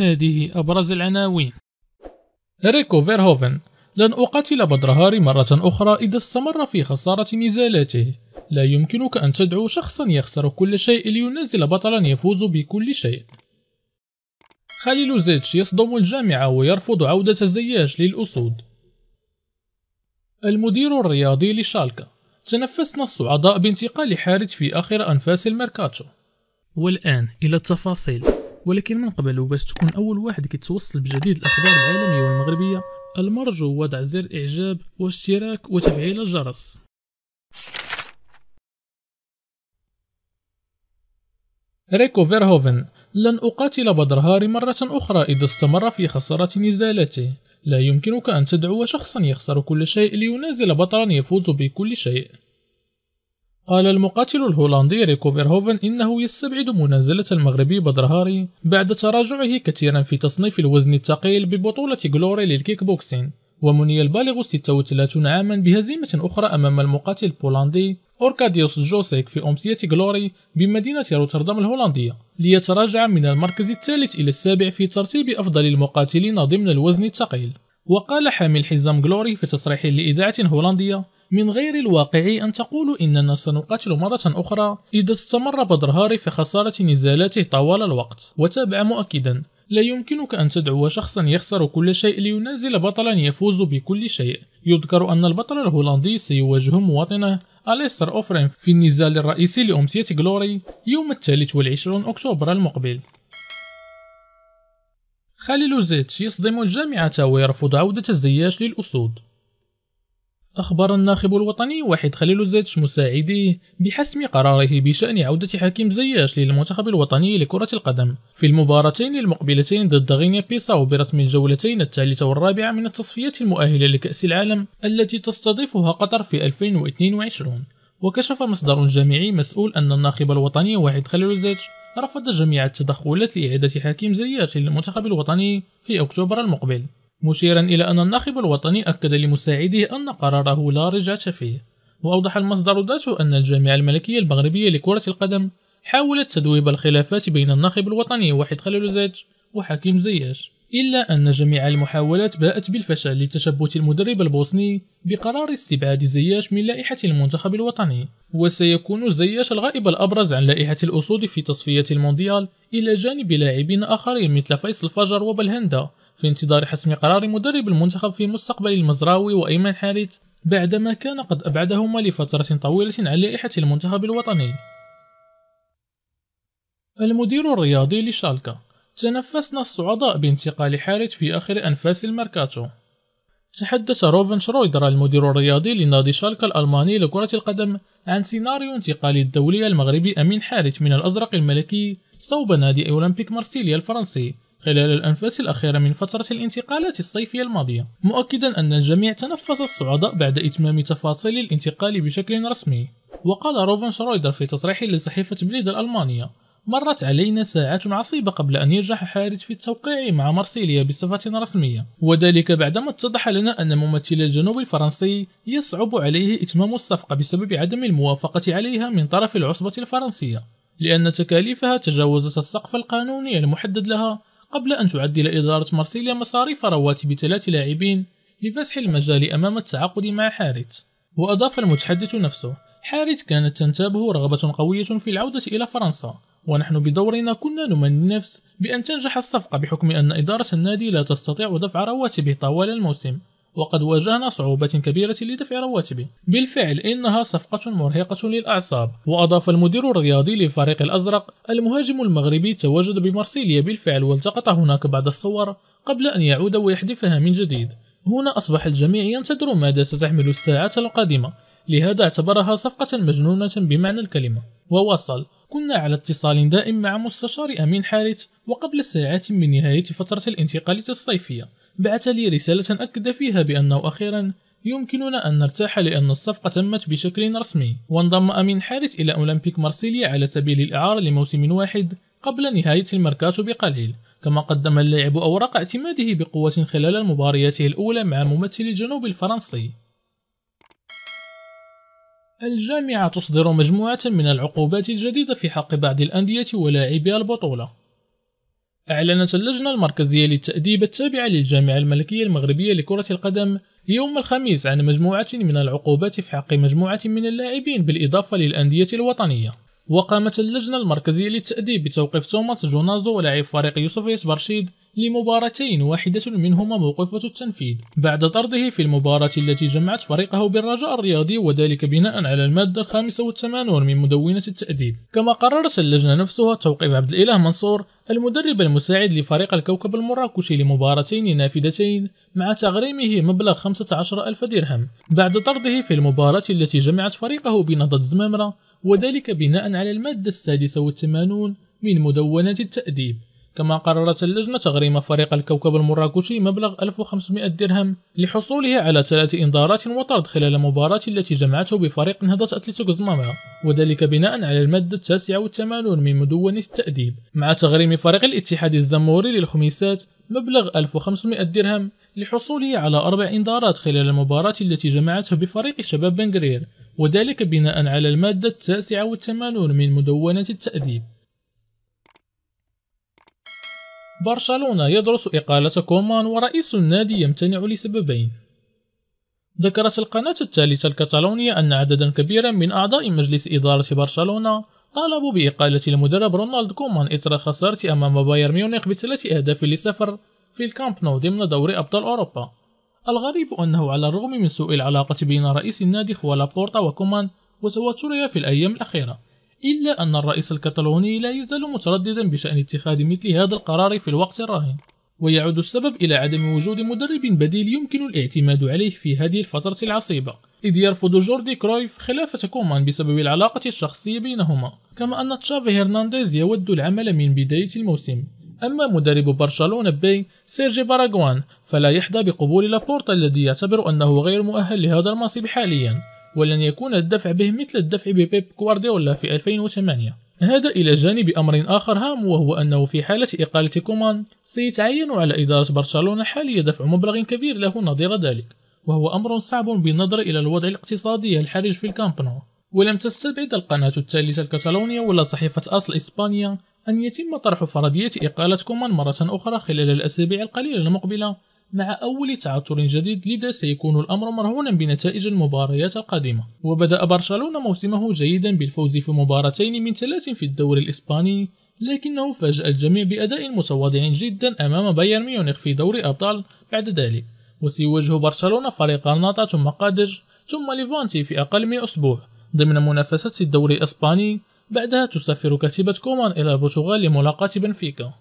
هذه أبرز العناوين ريكو فيرهوفن لن أقاتل بدرهاري مرة أخرى إذا استمر في خسارة نزالاته لا يمكنك أن تدعو شخصا يخسر كل شيء لينازل بطلا يفوز بكل شيء خليل زيتش يصدم الجامعة ويرفض عودة زياش للأسود المدير الرياضي لشالكا تنفسنا الصعداء بانتقال حارث في آخر أنفاس الميركاتو والآن إلى التفاصيل ولكن من قبل وباش تكون أول واحد كيتوصل بجديد الأخبار العالمية والمغربية المرجو وضع زر إعجاب واشتراك وتفعيل الجرس ريكو فيرهوفن لن أقاتل بدرهاري مرة أخرى إذا استمر في خسارة نزالاته لا يمكنك أن تدعو شخصا يخسر كل شيء لينازل بطلا يفوز بكل شيء قال المقاتل الهولندي ريكو فيرهوفن إنه يستبعد منازلة المغربي بدرهاري بعد تراجعه كثيرا في تصنيف الوزن الثقيل ببطولة غلوري للكيك بوكسين ومني البالغ 36 عاما بهزيمة أخرى أمام المقاتل البولندي أوركاديوس جوسيك في أمسية غلوري بمدينة روتردام الهولندية ليتراجع من المركز الثالث إلى السابع في ترتيب أفضل المقاتلين ضمن الوزن الثقيل وقال حامل حزام غلوري في تصريح لإذاعة هولندية من غير الواقعي أن تقول إننا سنقاتل مرة أخرى إذا استمر بدر هاري في خسارة نزالاته طوال الوقت وتابع مؤكدا لا يمكنك أن تدعو شخصا يخسر كل شيء لينازل بطلا يفوز بكل شيء يذكر أن البطل الهولندي سيواجه مواطنه أليستر أوفرين في النزال الرئيسي لأمسية غلوري يوم الثالث والعشرون أكتوبر المقبل خليل زيتش يصدم الجامعة ويرفض عودة الزياش للأسود أخبر الناخب الوطني وحيد خليل الزيتش مساعديه بحسم قراره بشأن عودة حكيم زياش للمنتخب الوطني لكرة القدم في المباراتين المقبلتين ضد غينيا بيساو برسم الجولتين الثالثة والرابعة من التصفية المؤهلة لكأس العالم التي تستضيفها قطر في 2022 وكشف مصدر جامعي مسؤول أن الناخب الوطني وحيد خليل الزيتش رفض جميع التدخلات لإعادة حكيم زياش للمنتخب الوطني في أكتوبر المقبل مشيرا إلى أن الناخب الوطني أكد لمساعده أن قراره لا رجعة فيه وأوضح المصدر ذاته أن الجامعة الملكية المغربية لكرة القدم حاولت تذويب الخلافات بين الناخب الوطني وحيد خليل زاج وحكيم زياش إلا أن جميع المحاولات باءت بالفشل لتشبث المدرب البوسني بقرار استبعاد زياش من لائحة المنتخب الوطني وسيكون زياش الغائب الأبرز عن لائحة الأسود في تصفية المونديال إلى جانب لاعبين آخرين مثل فيصل فجر وبلهندا في انتظار حسم قرار مدرب المنتخب في مستقبل المزراوي وأيمن حارث بعدما كان قد أبعدهما لفترة طويلة عن لائحة المنتخب الوطني المدير الرياضي لشالكا تنفسنا الصعداء بانتقال حارث في آخر أنفاس الميركاتو تحدث روفن شرويدر المدير الرياضي لنادي شالكا الألماني لكرة القدم عن سيناريو انتقال الدولي المغربي أمين حارث من الأزرق الملكي صوب نادي أولمبيك مارسيليا الفرنسي خلال الأنفاس الأخيرة من فترة الانتقالات الصيفية الماضية مؤكدا أن الجميع تنفس الصعداء بعد إتمام تفاصيل الانتقال بشكل رسمي وقال روفن شرويدر في تصريح لصحيفة بليد الألمانية مرت علينا ساعات عصيبة قبل أن ينجح حارج في التوقيع مع مرسيليا بصفة رسمية وذلك بعدما اتضح لنا أن ممثل الجنوب الفرنسي يصعب عليه إتمام الصفقة بسبب عدم الموافقة عليها من طرف العصبة الفرنسية لأن تكاليفها تجاوزت السقف القانوني المحدد لها قبل أن تعدل إدارة مارسيليا مصاريف رواتب ثلاث لاعبين لفسح المجال أمام التعاقد مع حارث وأضاف المتحدث نفسه حارث كانت تنتابه رغبة قوية في العودة إلى فرنسا ونحن بدورنا كنا نمني النفس بأن تنجح الصفقة بحكم أن إدارة النادي لا تستطيع دفع رواتبه طوال الموسم وقد واجهنا صعوبة كبيرة لدفع رواتبي بالفعل إنها صفقة مرهقة للأعصاب وأضاف المدير الرياضي للفريق الأزرق المهاجم المغربي تواجد بمرسيليا بالفعل والتقط هناك بعض الصور قبل أن يعود ويحذفها من جديد هنا أصبح الجميع ينتظر ماذا ستحمل الساعة القادمة لهذا اعتبرها صفقة مجنونة بمعنى الكلمة ووصل كنا على اتصال دائم مع مستشار أمين حارث وقبل ساعات من نهاية فترة الانتقالات الصيفية بعث لي رسالة أكد فيها بأنه أخيرا يمكننا أن نرتاح لأن الصفقة تمت بشكل رسمي وانضم أمين حارس إلى أولمبيك مارسيليا على سبيل الإعارة لموسم واحد قبل نهاية الميركاتو بقليل كما قدم اللاعب أوراق اعتماده بقوة خلال مبارياته الأولى مع ممثل الجنوب الفرنسي الجامعة تصدر مجموعة من العقوبات الجديدة في حق بعض الأندية ولاعبي البطولة أعلنت اللجنة المركزية للتأديب التابعة للجامعة الملكية المغربية لكرة القدم يوم الخميس عن مجموعة من العقوبات في حق مجموعة من اللاعبين بالإضافة للأندية الوطنية وقامت اللجنة المركزية للتأديب بتوقيف توماس جونازو ولاعب فريق يوسف برشيد لمباراتين واحدة منهما موقفة التنفيذ بعد طرده في المباراة التي جمعت فريقه بالرجاء الرياضي وذلك بناء على المادة 85 من مدونة التأديب كما قررت اللجنة نفسها توقيف عبد الإله منصور المدرب المساعد لفريق الكوكب المراكشي لمباراتين نافذتين مع تغريمه مبلغ 15 ألف درهم بعد طرده في المباراة التي جمعت فريقه بنهضة زمامرة وذلك بناء على المادة السادسة والثمانون من مدونة التأديب كما قررت اللجنة تغريم فريق الكوكب المراكشي مبلغ 1500 درهم لحصوله على ثلاث إنذارات وطرد خلال المباراة التي جمعته بفريق نهضة أتلتيكو زمامة وذلك بناء على المادة 89 من مدونة التأديب مع تغريم فريق الاتحاد الزموري للخميسات مبلغ 1500 درهم لحصوله على أربع إنذارات خلال المباراة التي جمعته بفريق شباب بنغرير وذلك بناء على المادة 89 من مدونة التأديب برشلونة يدرس إقالة كومان ورئيس النادي يمتنع لسببين ذكرت القناة الثالثة الكتالونية أن عددا كبيرا من أعضاء مجلس إدارة برشلونة طالبوا بإقالة المدرب رونالد كومان إثر خسارة أمام بايرن ميونخ بثلاث أهداف لصفر في الكامب نو ضمن دوري أبطال أوروبا الغريب أنه على الرغم من سوء العلاقة بين رئيس النادي خوالا بورتا وكومان وتوترها في الأيام الأخيرة إلا أن الرئيس الكتالوني لا يزال مترددا بشأن اتخاذ مثل هذا القرار في الوقت الراهن ويعود السبب إلى عدم وجود مدرب بديل يمكن الاعتماد عليه في هذه الفترة العصيبة إذ يرفض جوردي كرويف خلافة كومان بسبب العلاقة الشخصية بينهما كما أن تشافي هرنانديز يود العمل من بداية الموسم أما مدرب برشلونة بي سيرجي باراغوان فلا يحظى بقبول لابورتا الذي يعتبر أنه غير مؤهل لهذا المنصب حاليا ولن يكون الدفع به مثل الدفع ببيب كوارديولا في 2008 هذا إلى جانب أمر آخر هام وهو أنه في حالة إقالة كومان سيتعين على إدارة برشلونة حاليا دفع مبلغ كبير له نظير ذلك وهو أمر صعب بالنظر إلى الوضع الاقتصادي الحرج في الكامب نو ولم تستبعد القناة الثالثة الكتالونية ولا صحيفة أصل إسبانيا أن يتم طرح فرضية إقالة كومان مرة أخرى خلال الأسابيع القليلة المقبلة مع أول تعثر جديد لذا سيكون الأمر مرهونا بنتائج المباريات القادمة وبدأ برشلونة موسمه جيدا بالفوز في مباراتين من ثلاث في الدوري الإسباني لكنه فاجأ الجميع بأداء متواضع جدا أمام بايرن ميونخ في دوري أبطال بعد ذلك وسيواجه برشلونة فريق غرناطة ثم قادج ثم ليفانتي في أقل من أسبوع ضمن منافسة الدوري الإسباني بعدها تسافر كتيبة كومان إلى البرتغال لملاقاة بنفيكا